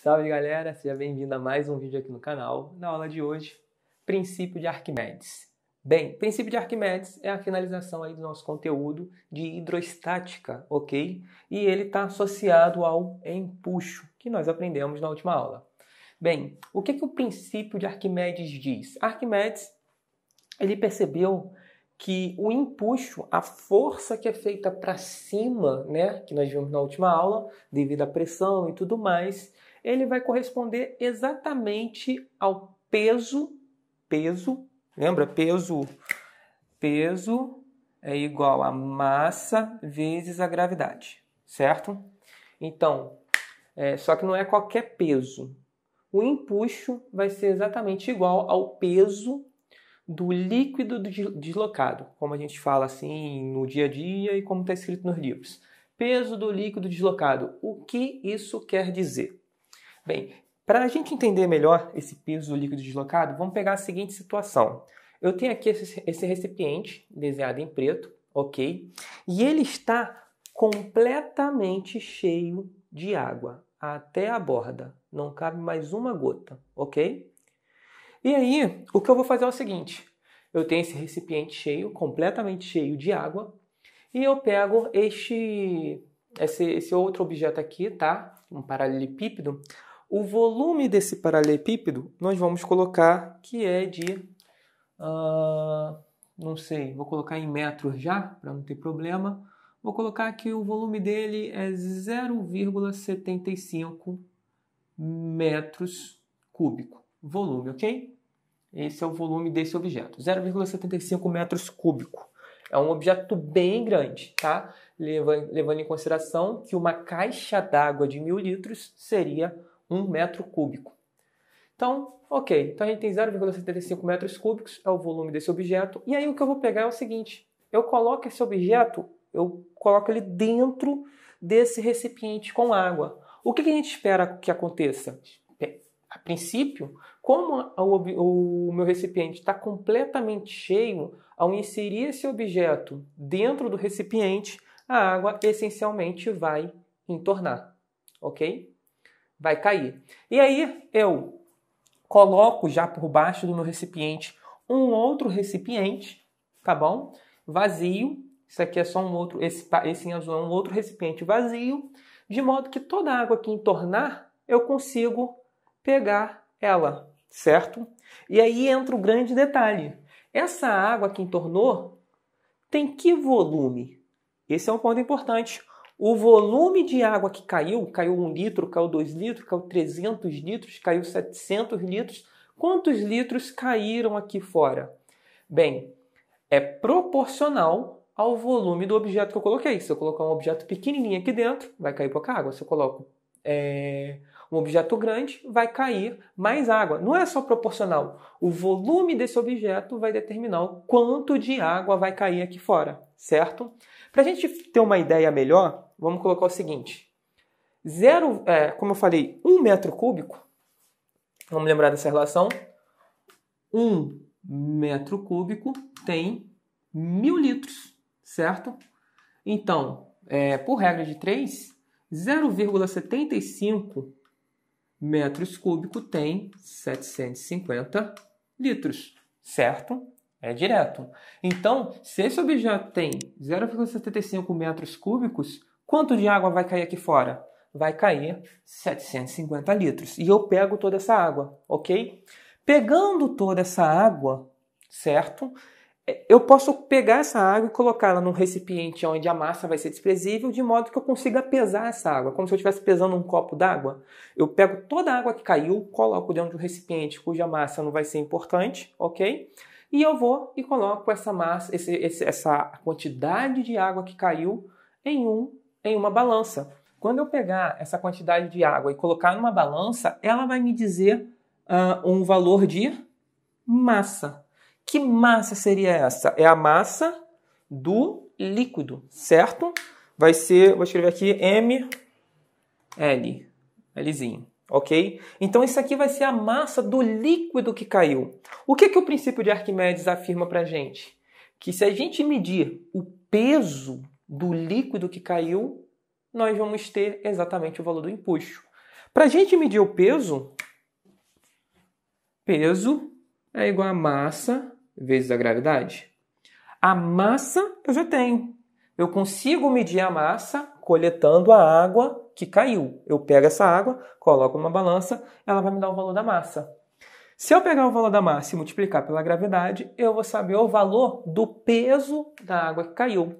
Salve galera, seja bem-vindo a mais um vídeo aqui no canal. Na aula de hoje, princípio de Arquimedes. Bem, princípio de Arquimedes é a finalização aí do nosso conteúdo de hidrostática, ok? E ele está associado ao empuxo, que nós aprendemos na última aula. Bem, o que, que o princípio de Arquimedes diz? Arquimedes, ele percebeu que o empuxo, a força que é feita para cima, né, que nós vimos na última aula, devido à pressão e tudo mais, ele vai corresponder exatamente ao peso, peso, lembra? Peso, peso é igual a massa vezes a gravidade, certo? Então, é, só que não é qualquer peso. O empuxo vai ser exatamente igual ao peso do líquido deslocado, como a gente fala assim no dia a dia e como está escrito nos livros. Peso do líquido deslocado. O que isso quer dizer? Bem, para a gente entender melhor esse peso líquido deslocado, vamos pegar a seguinte situação. Eu tenho aqui esse recipiente desenhado em preto, ok? E ele está completamente cheio de água até a borda. Não cabe mais uma gota, ok? E aí, o que eu vou fazer é o seguinte: eu tenho esse recipiente cheio, completamente cheio de água, e eu pego este, esse, esse outro objeto aqui, tá? Um paralelepípedo. O volume desse paralelepípedo nós vamos colocar que é de, uh, não sei, vou colocar em metros já, para não ter problema. Vou colocar que o volume dele é 0,75 metros cúbicos. Volume, ok? Esse é o volume desse objeto, 0,75 metros cúbicos. É um objeto bem grande, tá? Levando em consideração que uma caixa d'água de mil litros seria 1 metro cúbico. Então, ok, então a gente tem 0,75 metros cúbicos, é o volume desse objeto, e aí o que eu vou pegar é o seguinte, eu coloco esse objeto, eu coloco ele dentro desse recipiente com água. O que, que a gente espera que aconteça? A princípio, como o meu recipiente está completamente cheio, ao inserir esse objeto dentro do recipiente, a água essencialmente vai entornar, ok? vai cair. E aí eu coloco já por baixo do meu recipiente um outro recipiente, tá bom? Vazio. Isso aqui é só um outro, esse, esse em azul é um outro recipiente vazio, de modo que toda a água que entornar eu consigo pegar ela, certo? E aí entra o grande detalhe. Essa água que entornou tem que volume? Esse é um ponto importante. O volume de água que caiu, caiu um litro, caiu dois litros, caiu 300 litros, caiu 700 litros. Quantos litros caíram aqui fora? Bem, é proporcional ao volume do objeto que eu coloquei. Se eu colocar um objeto pequenininho aqui dentro, vai cair pouca água. Se eu coloco é, um objeto grande, vai cair mais água. Não é só proporcional. O volume desse objeto vai determinar o quanto de água vai cair aqui fora, certo? Para a gente ter uma ideia melhor, vamos colocar o seguinte: zero, é, como eu falei, um metro cúbico. Vamos lembrar dessa relação. Um metro cúbico tem mil litros, certo? Então, é, por regra de 3, 0,75 metros cúbicos tem 750 litros, certo? É direto. Então, se esse objeto tem 0,75 metros cúbicos, quanto de água vai cair aqui fora? Vai cair 750 litros. E eu pego toda essa água, ok? Pegando toda essa água, certo? É, eu posso pegar essa água e colocá-la num recipiente onde a massa vai ser desprezível, de modo que eu consiga pesar essa água, como se eu estivesse pesando um copo d'água. Eu pego toda a água que caiu, coloco dentro de um recipiente cuja massa não vai ser importante, ok? E eu vou e coloco essa massa, esse, esse, essa quantidade de água que caiu em, um, em uma balança. Quando eu pegar essa quantidade de água e colocar numa balança, ela vai me dizer uh, um valor de massa. Que massa seria essa? É a massa do líquido, certo? Vai ser, vou escrever aqui M L, Lzinho ok? Então isso aqui vai ser a massa do líquido que caiu. O que, é que o princípio de Arquimedes afirma para gente? Que se a gente medir o peso do líquido que caiu, nós vamos ter exatamente o valor do empuxo. Para a gente medir o peso, peso é igual a massa vezes a gravidade. A massa eu já tenho. Eu consigo medir a massa coletando a água que caiu. Eu pego essa água, coloco numa balança, ela vai me dar o valor da massa. Se eu pegar o valor da massa e multiplicar pela gravidade, eu vou saber o valor do peso da água que caiu.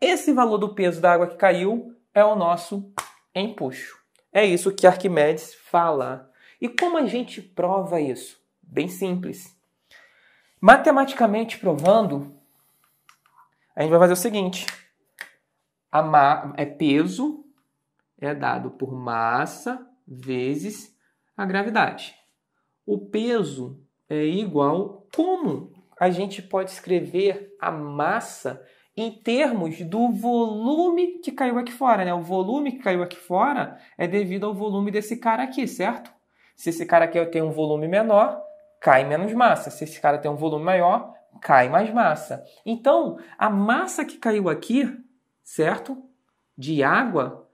Esse valor do peso da água que caiu é o nosso empuxo. É isso que Arquimedes fala. E como a gente prova isso? Bem simples. Matematicamente provando, a gente vai fazer o seguinte a é peso é dado por massa vezes a gravidade. O peso é igual como a gente pode escrever a massa em termos do volume que caiu aqui fora, né? O volume que caiu aqui fora é devido ao volume desse cara aqui, certo? Se esse cara aqui tem um volume menor, cai menos massa. Se esse cara tem um volume maior, cai mais massa. Então, a massa que caiu aqui certo? De água,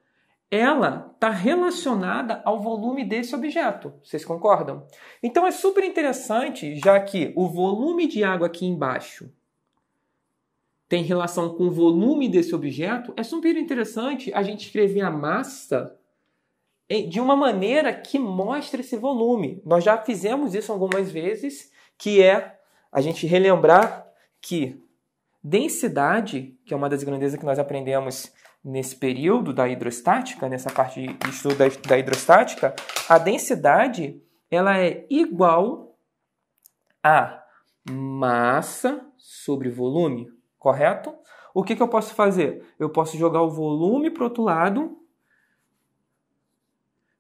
ela está relacionada ao volume desse objeto. Vocês concordam? Então é super interessante, já que o volume de água aqui embaixo tem relação com o volume desse objeto, é super interessante a gente escrever a massa de uma maneira que mostre esse volume. Nós já fizemos isso algumas vezes, que é a gente relembrar que Densidade, que é uma das grandezas que nós aprendemos nesse período da hidrostática, nessa parte de estudo da hidrostática, a densidade ela é igual a massa sobre volume, correto? O que, que eu posso fazer? Eu posso jogar o volume para o outro lado,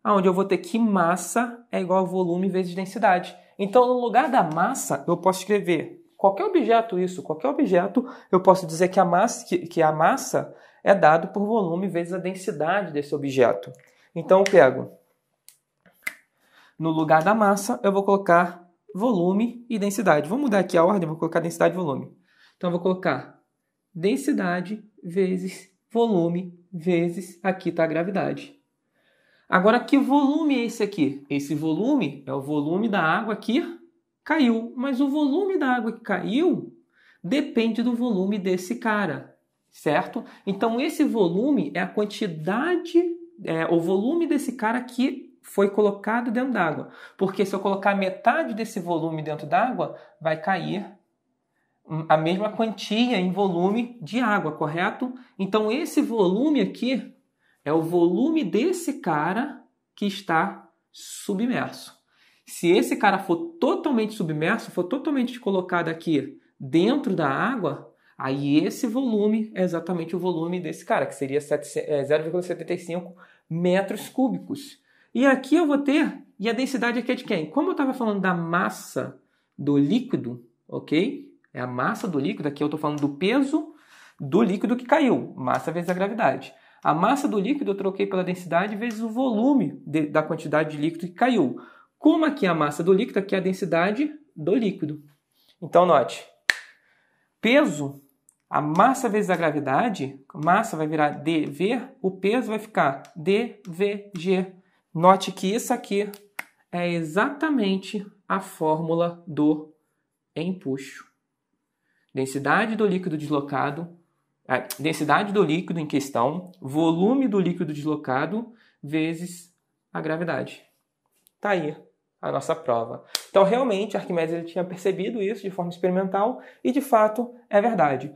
onde eu vou ter que massa é igual a volume vezes densidade. Então, no lugar da massa, eu posso escrever qualquer objeto isso, qualquer objeto, eu posso dizer que a massa, que, que a massa é dado por volume vezes a densidade desse objeto. Então eu pego no lugar da massa, eu vou colocar volume e densidade. Vou mudar aqui a ordem, vou colocar densidade e volume. Então eu vou colocar densidade vezes volume vezes aqui está a gravidade. Agora que volume é esse aqui? Esse volume é o volume da água aqui caiu. Mas o volume da água que caiu depende do volume desse cara, certo? Então, esse volume é a quantidade, é, o volume desse cara que foi colocado dentro d'água. Porque se eu colocar metade desse volume dentro d'água, vai cair a mesma quantia em volume de água, correto? Então, esse volume aqui é o volume desse cara que está submerso. Se esse cara for totalmente submerso, for totalmente colocado aqui dentro da água, aí esse volume é exatamente o volume desse cara, que seria 0,75 é, metros cúbicos. E aqui eu vou ter, e a densidade aqui é de quem? Como eu estava falando da massa do líquido, ok? É a massa do líquido, aqui eu estou falando do peso do líquido que caiu, massa vezes a gravidade. A massa do líquido eu troquei pela densidade vezes o volume de, da quantidade de líquido que caiu como aqui a massa do líquido, aqui a densidade do líquido. Então, note, peso, a massa vezes a gravidade, massa vai virar dV, o peso vai ficar dVg. Note que isso aqui é exatamente a fórmula do empuxo. Densidade do líquido deslocado, é, densidade do líquido em questão, volume do líquido deslocado, vezes a gravidade. Tá aí a nossa prova. Então, realmente, Arquimedes ele tinha percebido isso de forma experimental e, de fato, é verdade.